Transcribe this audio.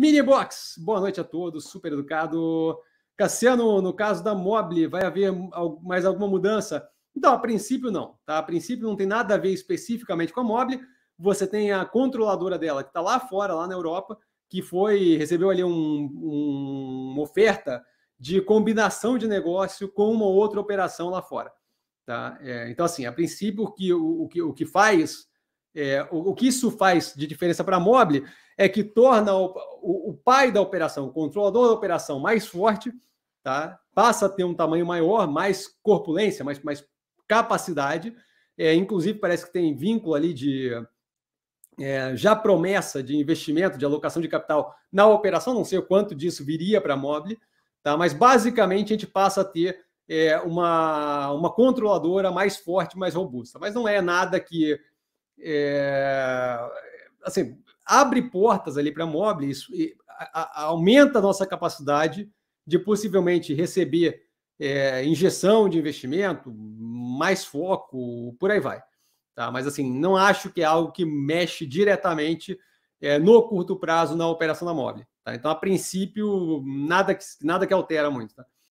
Mini Box, boa noite a todos, super educado. Cassiano, no caso da Mobile, vai haver mais alguma mudança? Então, a princípio não, tá? A princípio não tem nada a ver especificamente com a Mobile. Você tem a controladora dela que está lá fora, lá na Europa, que foi recebeu ali um, um, uma oferta de combinação de negócio com uma outra operação lá fora, tá? É, então, assim, a princípio o que o, o que, o que faz é, o, o, que isso faz de diferença para a Mobile é que torna o, o pai da operação, o controlador da operação mais forte, tá? passa a ter um tamanho maior, mais corpulência, mais, mais capacidade. É, inclusive, parece que tem vínculo ali de é, já promessa de investimento, de alocação de capital na operação. Não sei o quanto disso viria para a Mobile, tá? mas basicamente a gente passa a ter é, uma, uma controladora mais forte, mais robusta. Mas não é nada que. É, assim, abre portas ali para a Mobile, isso a, a, aumenta a nossa capacidade de possivelmente receber é, injeção de investimento, mais foco, por aí vai. Tá? Mas assim, não acho que é algo que mexe diretamente é, no curto prazo na operação da Mobile. Tá? Então, a princípio, nada que, nada que altera muito. Tá?